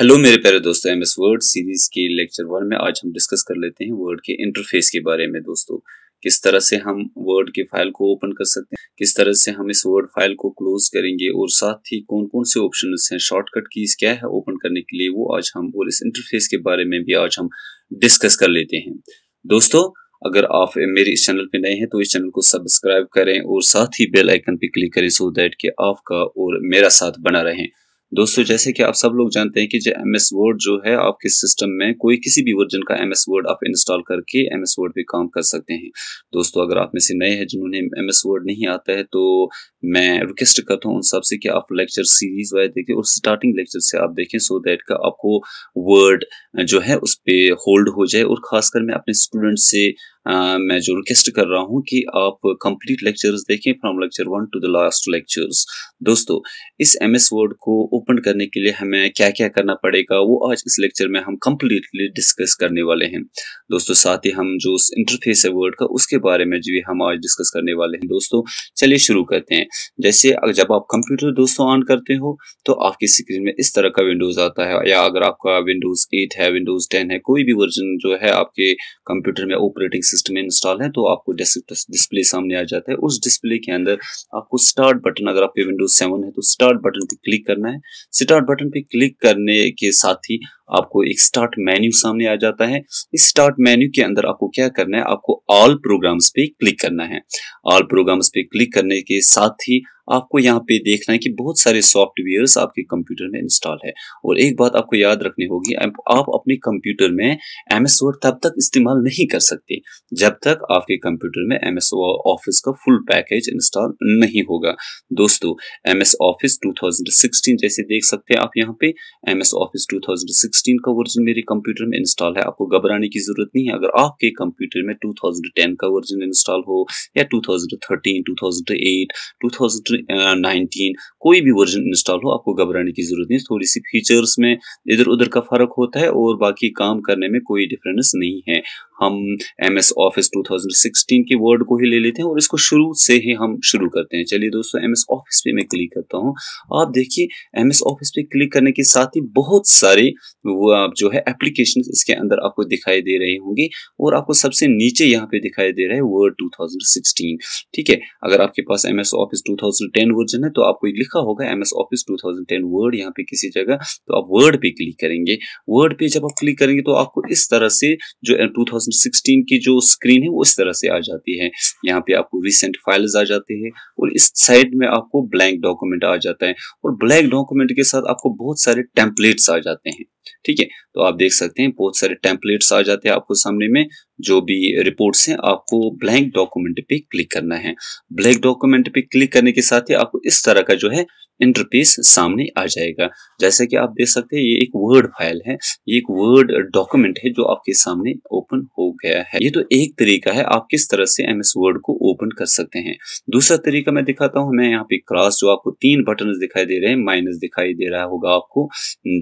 hello मेरे प्यारे दोस्तों एम एस वर्ड सीरीज के लेक्चर वन में आज हम डिस्कस कर लेते हैं वर्ड के इंटरफेस के बारे में दोस्तों किस तरह से हम वर्ड के फाइल को ओपन कर सकते हैं किस तरह से हम इस वर्ड फाइल को क्लोज करेंगे और साथ ही कौन कौन से ऑप्शन हैं शॉर्टकट कीज क्या है ओपन करने के लिए वो आज हम और इस इंटरफेस के बारे में भी आज हम डिस्कस कर लेते हैं दोस्तों अगर आप मेरे इस चैनल पे नए हैं तो इस चैनल को सब्सक्राइब करें और साथ ही बेल आइकन पे क्लिक करें सो दैट कि आपका और मेरा साथ बना रहें दोस्तों जैसे कि आप सब लोग जानते हैं कि जो एम एस वर्ड जो है आपके सिस्टम में कोई किसी भी वर्जन का एम एस वर्ड आप इंस्टॉल करके एम एस वर्ड पे काम कर सकते हैं दोस्तों अगर आप में से नए हैं जिन्होंने एम एस वर्ड नहीं आता है तो मैं रिक्वेस्ट करता हूँ उन सबसे कि आप लेक्चर सीरीज वाइज देखें और स्टार्टिंग लेक्चर से आप देखें सो दैट का आपको वर्ड जो है उस पर होल्ड हो जाए और खासकर मैं अपने स्टूडेंट से मैं जो रिक्वेस्ट कर रहा हूँ कि आप कंप्लीट लेक्चर्स देखें from lecture one to the last lectures दोस्तों इस एम एस वर्ड को ओपन करने के लिए हमें क्या क्या करना पड़ेगा वो आज इस लेक्चर में हम कंप्लीटली डिस्कस करने वाले हैं दोस्तों साथ ही हम जो इंटरफेस है वर्ड का उसके बारे में भी हम आज डिस्कस करने वाले हैं दोस्तों चलिए शुरू करते हैं जैसे जब आप कंप्यूटर दोस्तों ऑन करते हो तो आपकी स्क्रीन में इस तरह का विंडोज आता है या अगर आपका विंडोज एट है विंडोज टेन है कोई भी वर्जन जो है आपके कंप्यूटर में ऑपरेटिंग सिस्टम इंस्टॉल है तो आपको डिस्प्ले सामने आ जाता है उस डिस्प्ले के अंदर आपको स्टार्ट बटन अगर आपके विंडोज सेवन है तो स्टार्ट बटन पे क्लिक करना है स्टार्ट बटन पे क्लिक करने के साथ ही आपको एक स्टार्ट मेन्यू सामने आ जाता है इस स्टार्ट मेन्यू के अंदर आपको क्या करना है आपको ऑल प्रोग्राम्स पे क्लिक करना है ऑल प्रोग्राम्स पे क्लिक करने के साथ ही आपको यहाँ पे देखना है कि बहुत सारे सॉफ्टवेयर्स आपके कंप्यूटर में इंस्टॉल है और एक बात आपको याद रखनी होगी आप अपने कंप्यूटर में एम एस वर्ड तब तक इस्तेमाल नहीं कर सकते जब तक आपके कंप्यूटर में एम एस ऑफिस का फुल पैकेज इंस्टॉल नहीं होगा दोस्तों एम एस ऑफिस टू जैसे देख सकते हैं आप यहाँ पे एम एस ऑफिस टू 2016 का वर्जन मेरे कंप्यूटर में इंस्टॉल है आपको घबराने की जरूरत नहीं है अगर आपके कंप्यूटर में 2010 का वर्जन इंस्टॉल हो या 2013, 2008, 2019 कोई भी वर्जन इंस्टॉल हो आपको घबराने की जरूरत नहीं थोड़ी सी फीचर्स में इधर उधर का फर्क होता है और बाकी काम करने में कोई डिफरेंस नहीं है हम एम एस ऑफिस टू के वर्ड को ही ले लेते हैं और इसको शुरू से ही हम शुरू करते हैं चलिए दोस्तों एम एस ऑफिस पे मैं क्लिक करता हूँ आप देखिए एम एस ऑफिस पे क्लिक करने के साथ ही बहुत सारे वो आप जो है एप्लीकेशन इसके अंदर आपको दिखाई दे रहे होंगे और आपको सबसे नीचे यहाँ पे दिखाई दे रहा है वर्ड 2016 ठीक है अगर आपके पास M S Office ten version है तो आपको लिखा होगा M S Office ten Word यहाँ पे किसी जगह तो आप वर्ड पे क्लिक करेंगे वर्ड पे जब आप क्लिक करेंगे तो आपको इस तरह से जो टू 2016 की जो स्क्रीन है वो इस तरह से आ जाती है यहाँ पे आपको रिसेंट फाइल्स आ जाते हैं और इस साइड में आपको ब्लैंक डॉक्यूमेंट आ जाता है और ब्लैंक डॉक्यूमेंट के साथ आपको बहुत सारे टेम्पलेट्स आ जाते हैं ठीक है तो आप देख सकते हैं बहुत सारे टेम्पलेट्स आ जाते हैं आपको सामने में जो भी रिपोर्ट्स हैं आपको ब्लैंक डॉक्यूमेंट पे क्लिक करना है ब्लैंक डॉक्यूमेंट पे क्लिक करने के साथ ही आपको इस तरह का जो है इंटरफेस सामने आ जाएगा जैसे कि आप देख सकते हैं ये एक वर्ड फाइल है ये एक वर्ड डॉक्यूमेंट है जो आपके सामने ओपन हो गया है ये तो एक तरीका है आप किस तरह से एमएस वर्ड को ओपन कर सकते हैं दूसरा तरीका मैं दिखाता हूं मैं यहाँ पे क्रॉस जो आपको तीन बटन दिखाई दे रहे हैं माइनस दिखाई दे रहा होगा आपको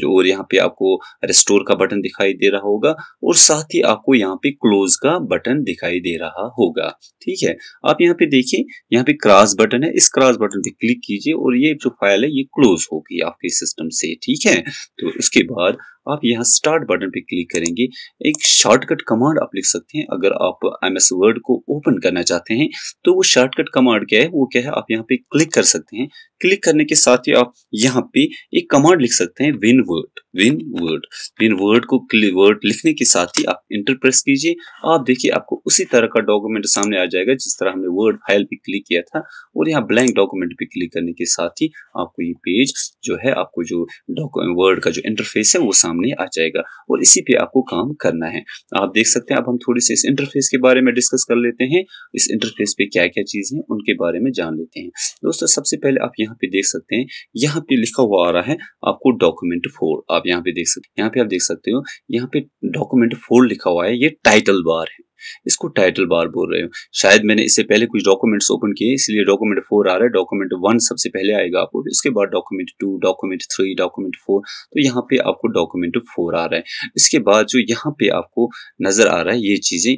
जो और यहाँ पे आपको रेस्टोर का बटन दिखाई दे रहा होगा और साथ ही आपको यहाँ पे क्लोज का बटन दिखाई दे रहा होगा ठीक है आप यहाँ पे देखिए यहाँ पे क्रॉस बटन है इस क्रॉस बटन पे क्लिक कीजिए और ये जो फाइल है ये क्लोज होगी आपके सिस्टम से ठीक है तो उसके बाद आप यहाँ स्टार्ट बटन पे क्लिक करेंगे एक शॉर्टकट कमांड आप लिख सकते हैं अगर आप एम एस वर्ड को ओपन करना चाहते हैं तो वो शॉर्टकट कमांड क्या है वो क्या है आप यहाँ पे क्लिक कर सकते हैं क्लिक करने के साथ ही आप यहाँ पे एक कमांड लिख सकते हैं win word win word win word को वर्ड लिखने के साथ ही आप इंटर प्रेस कीजिए आप देखिए आपको उसी तरह का डॉक्यूमेंट सामने आ जाएगा जिस तरह हमने वर्ड फाइल पे क्लिक किया था और यहाँ ब्लैंक डॉक्यूमेंट पे क्लिक करने के साथ ही आपको ये पेज जो है आपको जो वर्ड का जो इंटरफेस है वो सामने सामने आ जाएगा और इसी पे आपको काम करना है आप देख सकते हैं अब हम थोड़ी सी इस इंटरफेस के बारे में डिस्कस कर लेते हैं इस इंटरफेस पे क्या क्या चीज है उनके बारे में जान लेते हैं दोस्तों सबसे पहले आप यहाँ पे देख सकते हैं यहाँ पे लिखा हुआ आ रहा है आपको डॉक्यूमेंट फोर आप यहाँ पे देख सकते हैं यहाँ पे आप देख सकते हो यहाँ पे डॉक्यूमेंट फोर लिखा हुआ है ये टाइटल बार है इसको टाइटल बार बोल रहे हो शायद मैंने इससे पहले कुछ डॉक्यूमेंट्स ओपन किए इसलिए डॉक्यूमेंट फोर आ रहा है डॉक्यूमेंट वन सबसे पहले आएगा आपको इसके बाद document two document three document four तो यहाँ पे आपको डॉक्यूमेंट फोर आ रहा है इसके बाद जो यहाँ पे आपको नजर आ रहा है ये चीजें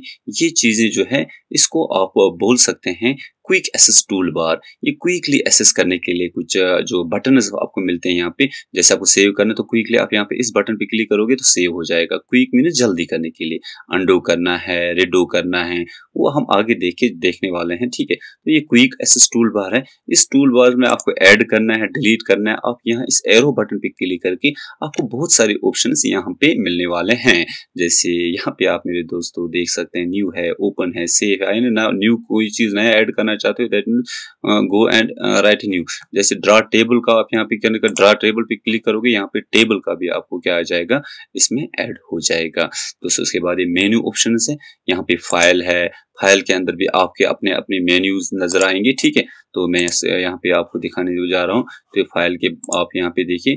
ये चीजें जो है इसको आप बोल सकते हैं क्विक एसेस टूल बार ये क्विकली एसेस करने के लिए कुछ जो बटन आपको मिलते हैं यहाँ पे जैसे आपको सेव करना तो क्विकली आप यहाँ पे इस बटन पे क्लिक करोगे तो सेव हो जाएगा क्विक मीन जल्दी करने के लिए अंडो करना है रेडो करना है वो हम आगे देख के देखने वाले हैं ठीक है तो ये क्विक एसेस टूल बार है इस टूल बार में आपको ऐड करना है डिलीट करना है आप यहाँ इस एरो बटन पे क्लिक करके आपको बहुत सारे ऑप्शन यहाँ पे मिलने वाले हैं जैसे यहाँ पे आप मेरे दोस्तों देख सकते हैं न्यू है ओपन है सेफ है न्यू कोई चीज़ नया ऐड करना चाहते हो that go and write new जैसे ड्रा टेबल का आप यहाँ पे करने का ड्रा टेबल पे क्लिक करोगे यहाँ पे टेबल का भी आपको क्या आ जाएगा इसमें ऐड हो जाएगा दोस्तों उसके बाद ये मेन्यू ऑप्शन है यहाँ पे फाइल है फाइल के अंदर भी आपके अपने अपने मेन्यूज नजर आएंगे ठीक है तो मैं यहाँ पे आपको दिखाने जा रहा हूँ तो फाइल के आप यहाँ पे देखिए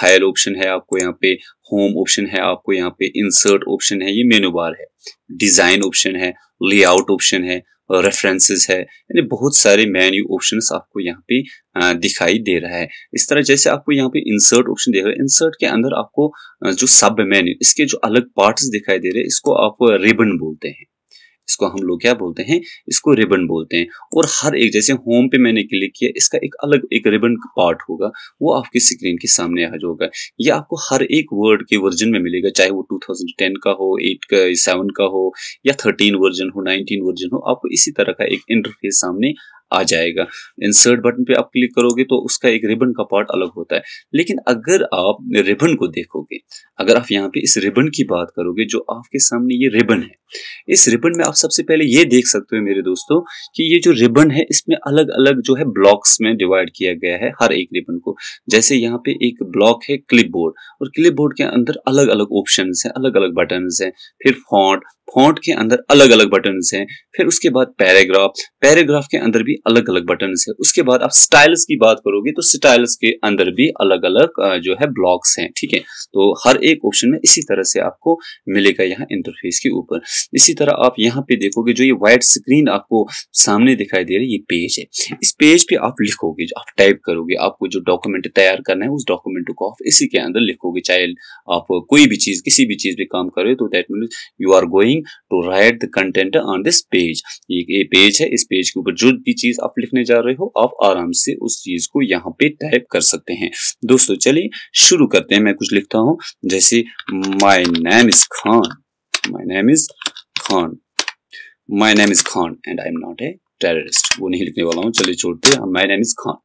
फाइल ऑप्शन है आपको यहाँ पे होम ऑप्शन है आपको यहाँ पे इंसर्ट ऑप्शन है ये मेनू बार है डिजाइन ऑप्शन है लेआउट ऑप्शन है रेफरेंसेस है यानी बहुत सारे मेन्यू ऑप्शंस आपको यहाँ पे दिखाई दे रहा है इस तरह जैसे आपको यहाँ पे इंसर्ट ऑप्शन देख रहे हैं इंसर्ट के अंदर आपको जो सब मेन्यू इसके जो अलग पार्ट्स दिखाई दे रहे हैं इसको आप रिबन बोलते हैं इसको हम लोग क्या बोलते हैं इसको रिबन बोलते हैं और हर एक जैसे होम पे मैंने क्लिक किया इसका एक अलग एक रिबन पार्ट होगा वो आपकी स्क्रीन के सामने आज होगा ये आपको हर एक वर्ड के वर्जन में मिलेगा चाहे वो 2010 का हो 8 का 7 का हो या 13 वर्जन हो 19 वर्जन हो आपको इसी तरह का एक इंटरफेस सामने आ जाएगा इंसर्ट बटन पे आप क्लिक करोगे तो उसका एक रिबन का पार्ट अलग होता है लेकिन अगर आप रिबन को देखोगे अगर आप यहाँ पे इस रिबन की बात करोगे जो आपके सामने ये रिबन है इस रिबन में आप सबसे पहले ये देख सकते हो मेरे दोस्तों कि ये जो रिबन है इसमें अलग अलग जो है ब्लॉक्स में डिवाइड किया गया है हर एक रिबन को जैसे यहाँ पे एक ब्लॉक है क्लिप और क्लिप के अंदर अलग अलग ऑप्शन है अलग अलग बटन है फिर फॉन्ट फॉन्ट के अंदर अलग अलग बटन हैं फिर उसके बाद पैराग्राफ पैराग्राफ के अंदर भी अलग अलग बटन है उसके बाद आप स्टाइल्स की बात करोगे तो स्टाइल्स के अंदर भी अलग अलग जो है ब्लॉक्स हैं ठीक है तो हर एक ऑप्शन में इसी तरह से आपको मिलेगा यहाँ इंटरफेस के ऊपर इसी तरह आप यहाँ पे देखोगे जो ये व्हाइट स्क्रीन आपको सामने दिखाई दे रही है ये पेज है इस पेज पे आप लिखोगे आप टाइप करोगे आपको जो डॉक्यूमेंट तैयार करना है उस डॉक्यूमेंट को आप इसी के अंदर लिखोगे चाहे आप कोई भी चीज़ किसी भी चीज़ पे काम करो तो that mean you are going timing to write the content on this page ये, ये पेज है इस पेज के ऊपर जो भी चीज आप लिखने जा रहे हो आप आराम से उस चीज को यहाँ पे टाइप कर सकते हैं दोस्तों चलिए शुरू करते हैं मैं कुछ लिखता हूं जैसे my name is Khan my name is Khan my name is Khan and I am not a terrorist वो नहीं लिखने वाला हूँ चलिए छोड़ते माई नेम इज खान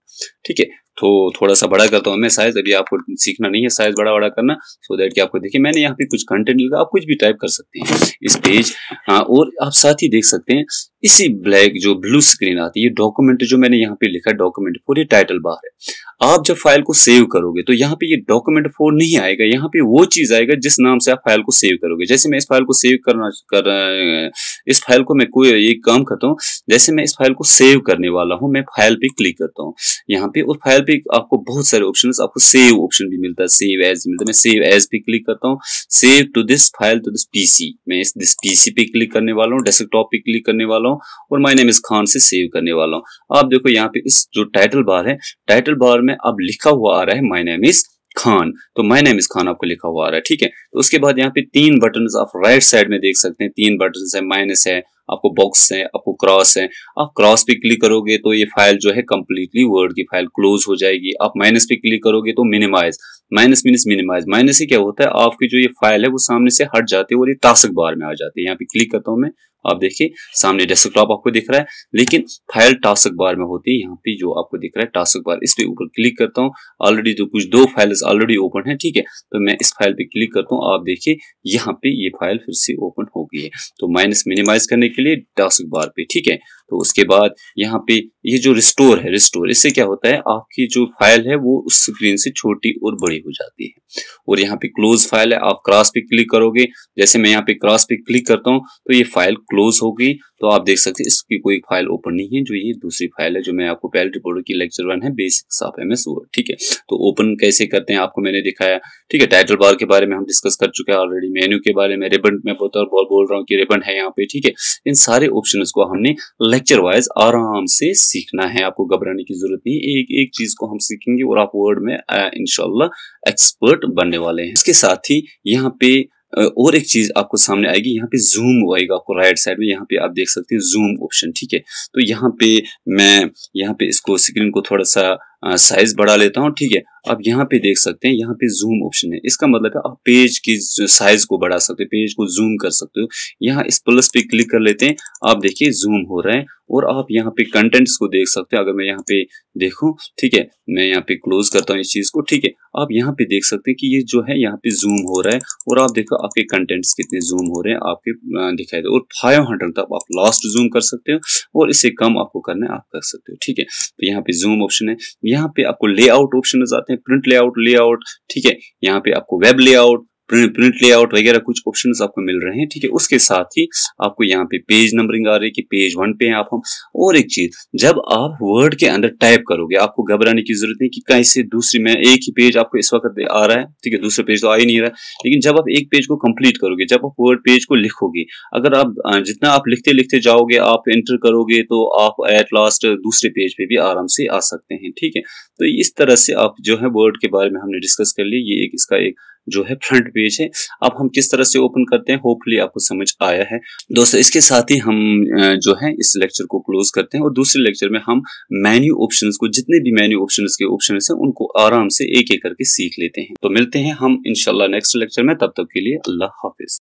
ठीक है तो थोड़ा सा बड़ा करता हूँ मैं साइज अभी आपको सीखना नहीं है साइज बड़ा बड़ा करना सो देट कि आपको देखिए मैंने यहाँ पे कुछ कंटेंट लिखा आप कुछ भी टाइप कर सकते हैं इस पेज हाँ, और आप साथ ही देख सकते हैं इसी ब्लैक जो ब्लू स्क्रीन आती है ये डॉक्यूमेंट जो मैंने यहाँ पे लिखा है डॉक्यूमेंट फोर ये टाइटल बार है आप जब फाइल को सेव करोगे तो यहाँ पे ये डॉक्यूमेंट फोर नहीं आएगा यहाँ पे वो चीज आएगा जिस नाम से आप फाइल को सेव करोगे जैसे मैं इस फाइल को सेव करना कर इस फाइल को मैं कोई एक काम करता हूँ जैसे मैं इस फाइल को सेव करने वाला हूँ मैं फाइल पे क्लिक करता हूँ यहाँ पे और फाइल पे आपको बहुत सारे ऑप्शन आपको सेव ऑप्शन भी मिलता है सेव एज मिलता है मैं सेव एज पे क्लिक करता हूँ save to this file to this PC मैं इस दिस पीसी पे क्लिक करने वाला हूँ डेस्कटॉप पे क्लिक करने वाला हूँ हूँ और माई नेम इस खान से सेव करने वाला हूँ आप देखो यहाँ पे इस जो टाइटल बार है टाइटल बार में अब लिखा हुआ आ रहा है माई नेम इस खान तो माय नेम इस खान आपको लिखा हुआ आ रहा है ठीक है तो उसके बाद यहाँ पे तीन बटन आप राइट साइड में देख सकते हैं तीन बटन है माइनस है आपको बॉक्स है आपको क्रॉस है आप क्रॉस पे क्लिक करोगे तो ये फाइल जो है कंप्लीटली वर्ड की फाइल क्लोज हो जाएगी आप माइनस पे क्लिक करोगे तो minimise minus minus minimise minus ही क्या होता है आपकी जो ये फाइल है वो सामने से हट जाती है और ये टास्क बार में आ जाती है यहाँ पे क्लिक करता हूँ मैं आप देखिए सामने डेस्कटॉप आपको दिख रहा है लेकिन फाइल टास्क बार में होती है यहाँ पे जो आपको दिख रहा है टास्क बार इस पे ऊपर क्लिक करता हूँ ऑलरेडी जो तो कुछ दो फाइल्स ऑलरेडी ओपन है ठीक है तो मैं इस फाइल पे क्लिक करता हूँ आप देखिए यहाँ पे ये फाइल फिर से ओपन हो गई है तो माइनस मिनिमाइज करने के लिए टास्क बार पे ठीक है तो उसके बाद यहाँ पे ये जो रिस्टोर है रिस्टोर इससे क्या होता है आपकी जो फाइल है वो उस स्क्रीन से छोटी और बड़ी हो जाती है और यहाँ पे क्लोज फाइल है आप क्रॉस पे क्लिक करोगे जैसे मैं यहाँ पे क्रॉस पे क्लिक करता हूँ तो ये फाइल क्लोज होगी तो आप देख सकते हैं इसकी कोई फाइल ओपन नहीं है जो ये दूसरी फाइल है जो मैं आपको पहले रिपोर्ट की लेक्चर वन है basics of M S Word ठीक है तो ओपन कैसे करते हैं आपको मैंने दिखाया ठीक है टाइटल बार के बारे में हम डिस्कस कर चुके हैं ऑलरेडी मेन्यू के बारे में रिबन में बहुत और बोल, बोल रहा हूँ कि रिबन है यहाँ पे ठीक है इन सारे ऑप्शन को हमने लेक्चर वाइज आराम से सीखना है आपको घबराने की जरूरत नहीं एक एक चीज को हम सीखेंगे और आप वर्ड में इनशाला एक्सपर्ट बनने वाले हैं इसके साथ ही यहाँ पे और एक चीज़ आपको सामने आएगी यहाँ पे जूम होएगा आपको राइट साइड में यहाँ पे आप देख सकते हैं जूम ऑप्शन ठीक है तो यहाँ पे मैं यहाँ पे इसको स्क्रीन को थोड़ा सा साइज बढ़ा लेता हूँ ठीक है अब यहाँ पे देख सकते हैं यहाँ पे जूम ऑप्शन है इसका मतलब है आप पेज की साइज को बढ़ा सकते हो पेज को जूम कर सकते हो यहाँ इस प्लस पे क्लिक कर लेते हैं आप देखिए जूम हो रहा है और आप यहाँ पे कंटेंट्स को देख सकते हो अगर मैं यहाँ पे देखूँ ठीक है मैं यहाँ पे क्लोज करता हूँ इस चीज़ को ठीक है आप यहाँ पे देख सकते हैं कि ये जो है यहाँ पे जूम हो रहा है और आप देखो आपके कंटेंट्स कितने जूम हो रहे हैं आपके दिखाई दे और फाइव हंड्रेड तक आप लास्ट जूम कर सकते हो और इससे कम आपको करना है आप कर सकते हो ठीक है तो यहाँ पे जूम ऑप्शन है यहाँ पे आपको लेआउट ऑप्शन नजर आते हैं प्रिंट लेआउट लेआउट ठीक है यहाँ पे आपको वेब लेआउट प्रिंट लेआउट वगैरह कुछ ऑप्शंस आपको मिल रहे हैं ठीक है उसके साथ ही आपको यहाँ पे पेज नंबरिंग आ रही है कि पेज वन पे हैं आप हम और एक चीज जब आप वर्ड के अंदर टाइप करोगे आपको घबराने की जरूरत नहीं कि कैसे दूसरी में एक ही पेज आपको इस वक्त आ रहा है ठीक है दूसरे पेज तो आ ही नहीं रहा है लेकिन जब आप एक पेज को कंप्लीट करोगे जब आप वर्ड पेज को लिखोगे अगर आप जितना आप लिखते लिखते जाओगे आप एंटर करोगे तो आप एट लास्ट दूसरे पेज पे भी आराम से आ सकते हैं ठीक है तो इस तरह से आप जो है वर्ड के बारे में हमने डिस्कस कर ली ये एक इसका एक जो है फ्रंट पेज है अब हम किस तरह से ओपन करते हैं होपफुली आपको समझ आया है दोस्तों इसके साथ ही हम जो है इस लेक्चर को क्लोज करते हैं और दूसरे लेक्चर में हम मेन्यू ऑप्शन को जितने भी मेन्यू ऑप्शन के ऑप्शन है उनको आराम से एक एक करके सीख लेते हैं तो मिलते हैं हम इनशाला नेक्स्ट लेक्चर में तब तक के लिए अल्लाह हाफिज